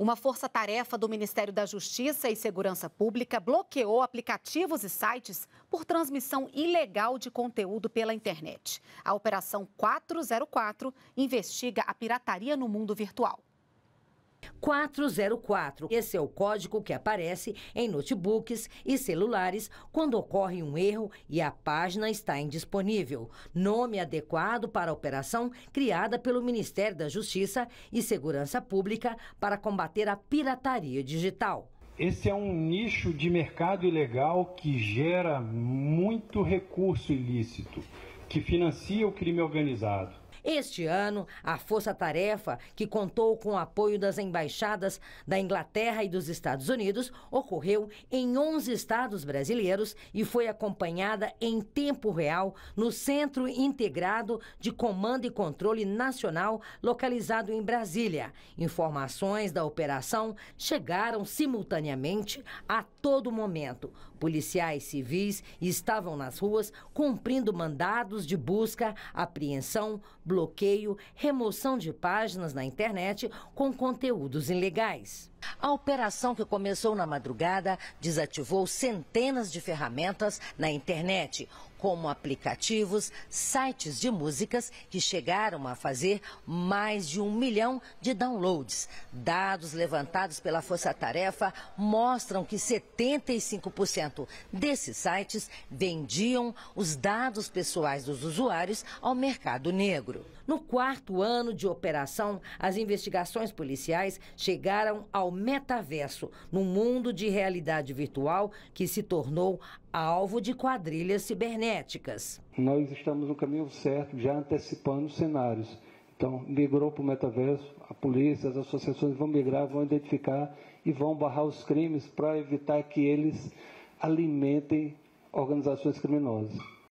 Uma força-tarefa do Ministério da Justiça e Segurança Pública bloqueou aplicativos e sites por transmissão ilegal de conteúdo pela internet. A Operação 404 investiga a pirataria no mundo virtual. 404. Esse é o código que aparece em notebooks e celulares quando ocorre um erro e a página está indisponível. Nome adequado para a operação criada pelo Ministério da Justiça e Segurança Pública para combater a pirataria digital. Esse é um nicho de mercado ilegal que gera muito recurso ilícito, que financia o crime organizado. Este ano, a Força Tarefa, que contou com o apoio das embaixadas da Inglaterra e dos Estados Unidos, ocorreu em 11 estados brasileiros e foi acompanhada em tempo real no Centro Integrado de Comando e Controle Nacional, localizado em Brasília. Informações da operação chegaram simultaneamente a todo momento. Policiais civis estavam nas ruas cumprindo mandados de busca, apreensão, bloqueio, remoção de páginas na internet com conteúdos ilegais. A operação que começou na madrugada desativou centenas de ferramentas na internet, como aplicativos, sites de músicas que chegaram a fazer mais de um milhão de downloads. Dados levantados pela Força Tarefa mostram que 75% desses sites vendiam os dados pessoais dos usuários ao mercado negro. No quarto ano de operação, as investigações policiais chegaram ao metaverso, num mundo de realidade virtual que se tornou alvo de quadrilhas cibernéticas. Nós estamos no caminho certo, já antecipando cenários. Então, migrou para o metaverso, a polícia, as associações vão migrar, vão identificar e vão barrar os crimes para evitar que eles alimentem organizações criminosas.